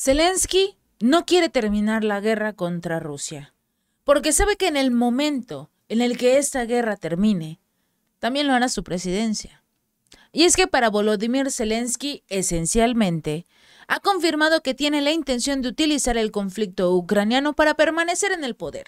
Zelensky no quiere terminar la guerra contra Rusia, porque sabe que en el momento en el que esta guerra termine, también lo hará su presidencia. Y es que para Volodymyr Zelensky, esencialmente, ha confirmado que tiene la intención de utilizar el conflicto ucraniano para permanecer en el poder.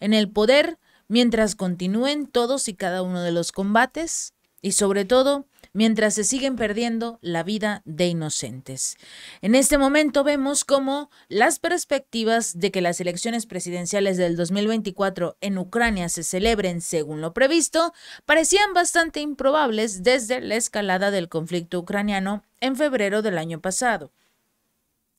En el poder mientras continúen todos y cada uno de los combates y sobre todo mientras se siguen perdiendo la vida de inocentes. En este momento vemos cómo las perspectivas de que las elecciones presidenciales del 2024 en Ucrania se celebren según lo previsto parecían bastante improbables desde la escalada del conflicto ucraniano en febrero del año pasado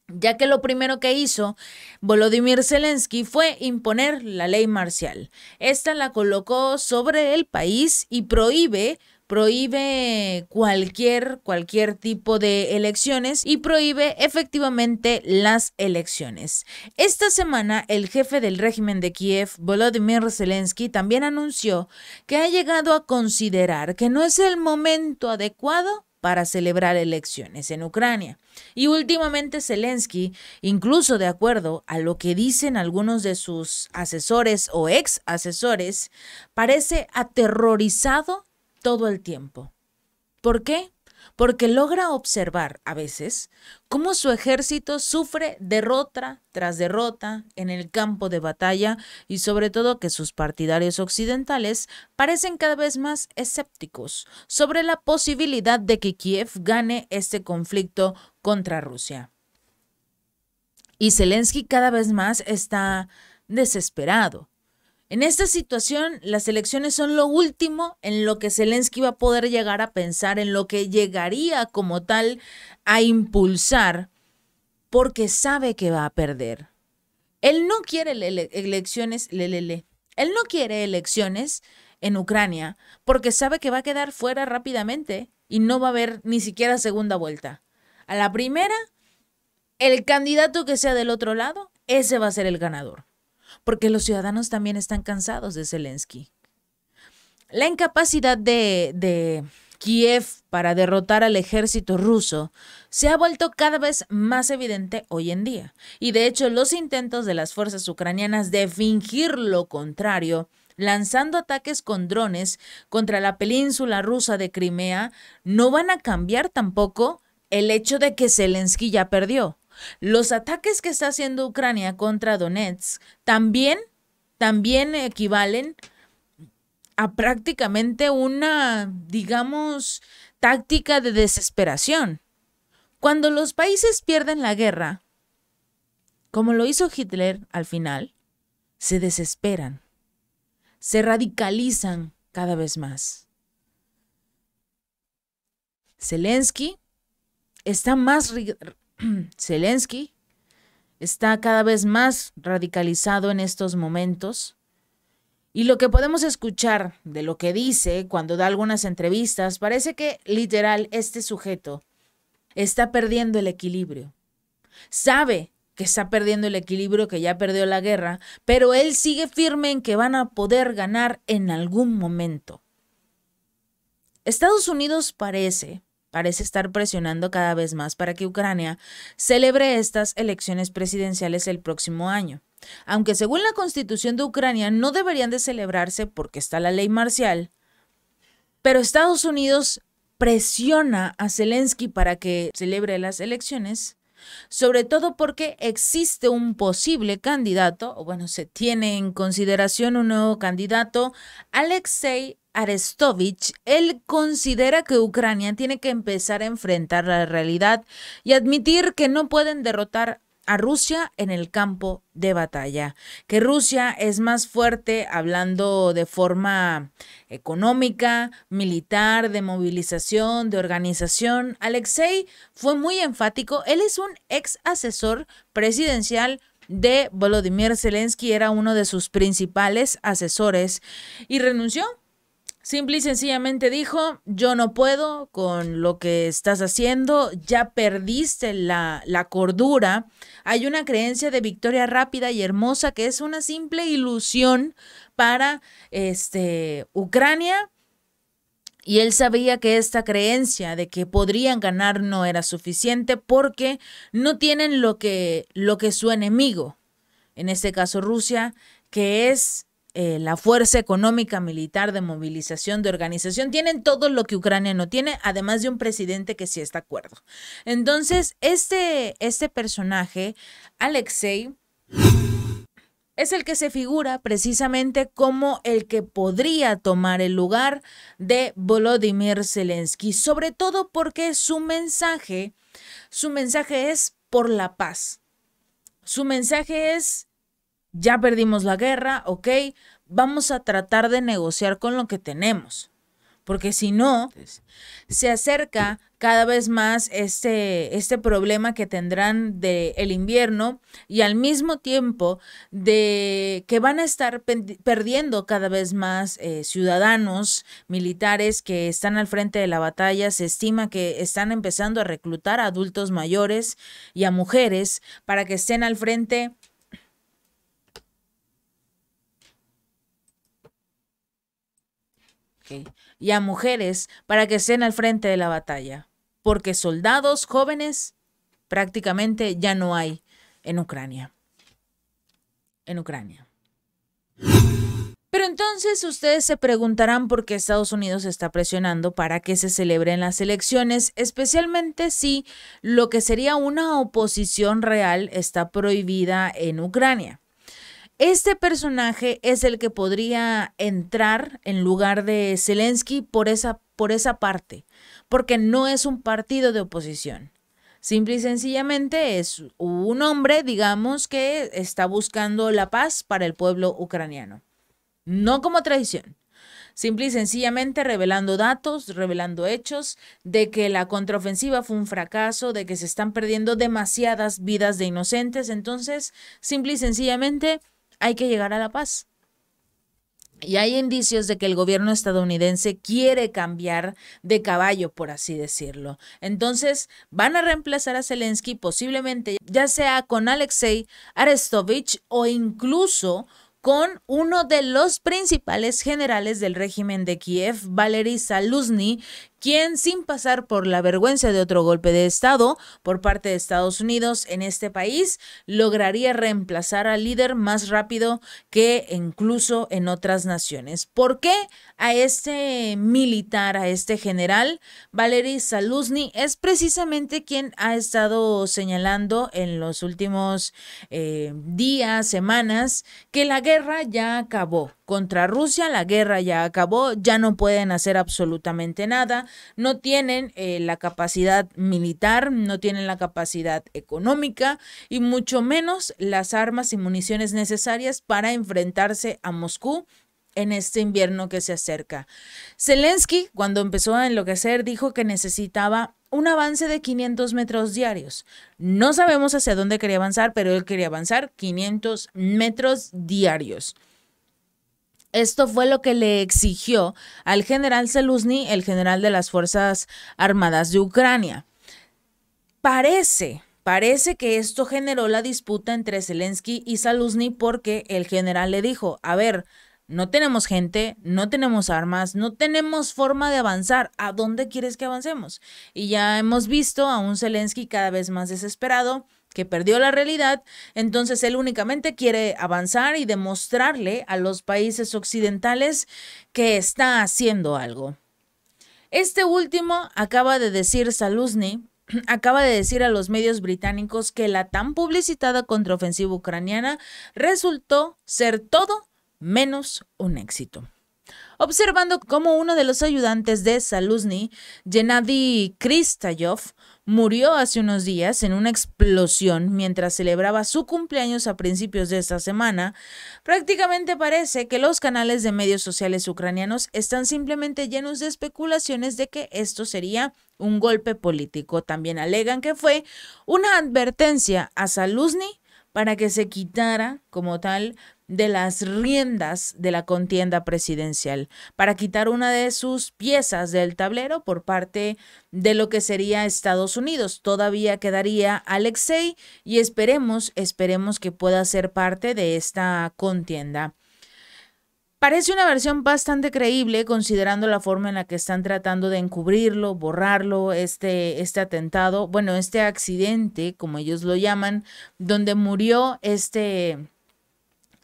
ya que lo primero que hizo Volodymyr Zelensky fue imponer la ley marcial. Esta la colocó sobre el país y prohíbe prohíbe cualquier, cualquier tipo de elecciones y prohíbe efectivamente las elecciones. Esta semana, el jefe del régimen de Kiev, Volodymyr Zelensky, también anunció que ha llegado a considerar que no es el momento adecuado para celebrar elecciones en Ucrania. Y últimamente Zelensky, incluso de acuerdo a lo que dicen algunos de sus asesores o ex asesores, parece aterrorizado todo el tiempo. ¿Por qué? Porque logra observar a veces cómo su ejército sufre derrota tras derrota en el campo de batalla y sobre todo que sus partidarios occidentales parecen cada vez más escépticos sobre la posibilidad de que Kiev gane este conflicto contra Rusia. Y Zelensky cada vez más está desesperado en esta situación, las elecciones son lo último en lo que Zelensky va a poder llegar a pensar, en lo que llegaría como tal a impulsar, porque sabe que va a perder. Él no quiere elecciones, Él no quiere elecciones en Ucrania porque sabe que va a quedar fuera rápidamente y no va a haber ni siquiera segunda vuelta. A la primera, el candidato que sea del otro lado, ese va a ser el ganador porque los ciudadanos también están cansados de Zelensky. La incapacidad de, Kiev para derrotar al ejército ruso se ha vuelto cada vez más evidente hoy en día, y de hecho los intentos de las fuerzas ucranianas de fingir lo contrario lanzando ataques con drones contra la península rusa de Crimea, no van a cambiar tampoco el hecho de que Zelensky ya perdió. Los ataques que está haciendo Ucrania contra Donetsk también, también equivalen a prácticamente una, digamos, táctica de desesperación. Cuando los países pierden la guerra, como lo hizo Hitler al final, se desesperan, se radicalizan cada vez más. Zelensky está más Zelensky está cada vez más radicalizado en estos momentos. Y lo que podemos escuchar de lo que dice cuando da algunas entrevistas, parece que literal este sujeto está perdiendo el equilibrio. Sabe que está perdiendo el equilibrio, que ya perdió la guerra, pero él sigue firme en que van a poder ganar en algún momento. Estados Unidos parece parece estar presionando cada vez más para que Ucrania celebre estas elecciones presidenciales el próximo año. Aunque según la constitución de Ucrania no deberían de celebrarse porque está la ley marcial, pero Estados Unidos presiona a Zelensky para que celebre las elecciones, sobre todo porque existe un posible candidato, o bueno, se tiene en consideración un nuevo candidato, Alexei Arestovich, él considera que Ucrania tiene que empezar a enfrentar la realidad y admitir que no pueden derrotar a Rusia en el campo de batalla, que Rusia es más fuerte hablando de forma económica, militar, de movilización, de organización. Alexei fue muy enfático, él es un ex asesor presidencial de Volodymyr Zelensky, era uno de sus principales asesores y renunció Simple y sencillamente dijo, yo no puedo con lo que estás haciendo, ya perdiste la, cordura. Hay una creencia de victoria rápida y hermosa que es una simple ilusión para este, Ucrania. Y él sabía que esta creencia de que podrían ganar no era suficiente porque no tienen lo que, lo que su enemigo, en este caso Rusia, que es eh, la fuerza económica, militar, de movilización, de organización, tienen todo lo que Ucrania no tiene, además de un presidente que sí está acuerdo. Entonces, este, este personaje, Alexei, es el que se figura precisamente como el que podría tomar el lugar de Volodymyr Zelensky, sobre todo porque su mensaje, su mensaje es por la paz. Su mensaje es ya perdimos la guerra, ok, vamos a tratar de negociar con lo que tenemos. Porque si no, se acerca cada vez más este, este problema que tendrán del el invierno y al mismo tiempo de que van a estar perdiendo cada vez más eh, ciudadanos militares que están al frente de la batalla. Se estima que están empezando a reclutar a adultos mayores y a mujeres para que estén al frente y a mujeres para que estén al frente de la batalla, porque soldados jóvenes prácticamente ya no hay en Ucrania. En Ucrania. Pero entonces ustedes se preguntarán por qué Estados Unidos está presionando para que se celebren las elecciones, especialmente si lo que sería una oposición real está prohibida en Ucrania. Este personaje es el que podría entrar en lugar de Zelensky por esa, por esa parte, porque no es un partido de oposición. Simple y sencillamente es un hombre, digamos, que está buscando la paz para el pueblo ucraniano. No como traición, simple y sencillamente revelando datos, revelando hechos de que la contraofensiva fue un fracaso, de que se están perdiendo demasiadas vidas de inocentes. Entonces, simple y sencillamente hay que llegar a la paz. Y hay indicios de que el gobierno estadounidense quiere cambiar de caballo, por así decirlo. Entonces, van a reemplazar a Zelensky posiblemente, ya sea con Alexei Arestovich o incluso con uno de los principales generales del régimen de Kiev, Valery Saluzny, quien sin pasar por la vergüenza de otro golpe de Estado por parte de Estados Unidos en este país, lograría reemplazar al líder más rápido que incluso en otras naciones. ¿Por qué a este militar, a este general, Valery Saluzny, es precisamente quien ha estado señalando en los últimos eh, días, semanas, que la guerra ya acabó contra Rusia, la guerra ya acabó, ya no pueden hacer absolutamente nada, no tienen eh, la capacidad militar, no tienen la capacidad económica y mucho menos las armas y municiones necesarias para enfrentarse a Moscú en este invierno que se acerca. Zelensky, cuando empezó a enloquecer, dijo que necesitaba un avance de 500 metros diarios. No sabemos hacia dónde quería avanzar, pero él quería avanzar 500 metros diarios. Esto fue lo que le exigió al general Seluzny, el general de las Fuerzas Armadas de Ucrania. Parece, parece que esto generó la disputa entre Zelensky y Seluzny porque el general le dijo, a ver, no tenemos gente, no tenemos armas, no tenemos forma de avanzar. ¿A dónde quieres que avancemos? Y ya hemos visto a un Zelensky cada vez más desesperado, que perdió la realidad, entonces él únicamente quiere avanzar y demostrarle a los países occidentales que está haciendo algo. Este último acaba de decir Saluzny, acaba de decir a los medios británicos que la tan publicitada contraofensiva ucraniana resultó ser todo menos un éxito observando cómo uno de los ayudantes de Saluzny, Gennady Kristayov, murió hace unos días en una explosión mientras celebraba su cumpleaños a principios de esta semana, prácticamente parece que los canales de medios sociales ucranianos están simplemente llenos de especulaciones de que esto sería un golpe político. También alegan que fue una advertencia a Saluzny para que se quitara como tal de las riendas de la contienda presidencial, para quitar una de sus piezas del tablero por parte de lo que sería Estados Unidos. Todavía quedaría Alexei y esperemos, esperemos que pueda ser parte de esta contienda. Parece una versión bastante creíble considerando la forma en la que están tratando de encubrirlo, borrarlo, este, este atentado, bueno, este accidente, como ellos lo llaman, donde murió este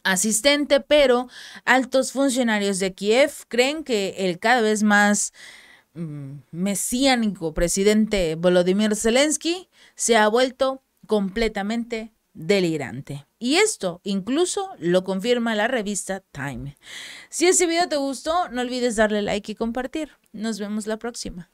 asistente, pero altos funcionarios de Kiev creen que el cada vez más mm, mesiánico presidente Volodymyr Zelensky se ha vuelto completamente delirante. Y esto incluso lo confirma la revista Time. Si este video te gustó, no olvides darle like y compartir. Nos vemos la próxima.